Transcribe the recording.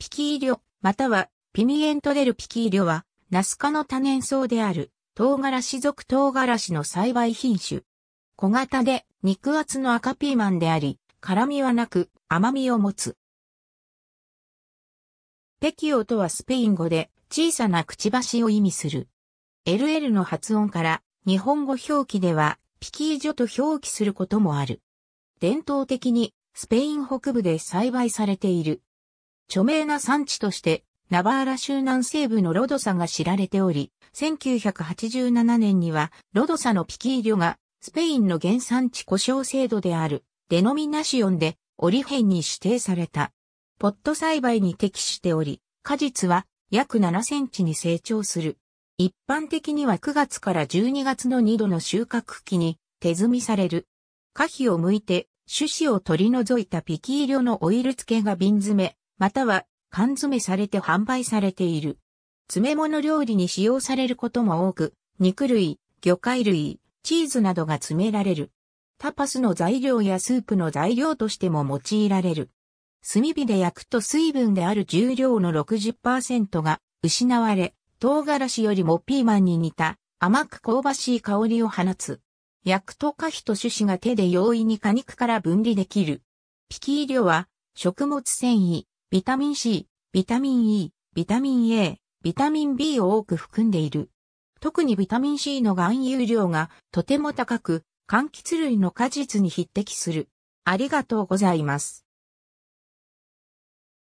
ピキーリョ、またはピミエントデルピキーリョは、ナス科の多年草である、唐辛子属唐辛子の栽培品種。小型で肉厚の赤ピーマンであり、辛みはなく甘みを持つ。ペキオとはスペイン語で小さなくちばしを意味する。LL の発音から日本語表記ではピキージョと表記することもある。伝統的にスペイン北部で栽培されている著名な産地として、ナバーラ州南西部のロドサが知られており、1987年には、ロドサのピキーリョが、スペインの原産地故障制度である、デノミナシオンで、オリヘンに指定された。ポット栽培に適しており、果実は約7センチに成長する。一般的には9月から12月の2度の収穫期に手摘みされる。果皮を剥いて種子を取り除いたピキーリョのオイル漬けが瓶詰め、または缶詰されて販売されている。詰め物料理に使用されることも多く、肉類、魚介類、チーズなどが詰められる。タパスの材料やスープの材料としても用いられる。炭火で焼くと水分である重量の60%が失われ、唐辛子よりもピーマンに似た甘く香ばしい香りを放つ。焼くと果皮と種子が手で容易に果肉から分離できる。ピキーリョは食物繊維、ビタミン C、ビタミン E、ビタミン A、ビタミン B を多く含んでいる。特にビタミン C の含有量がとても高く、柑橘類の果実に匹敵する。ありがとうございます。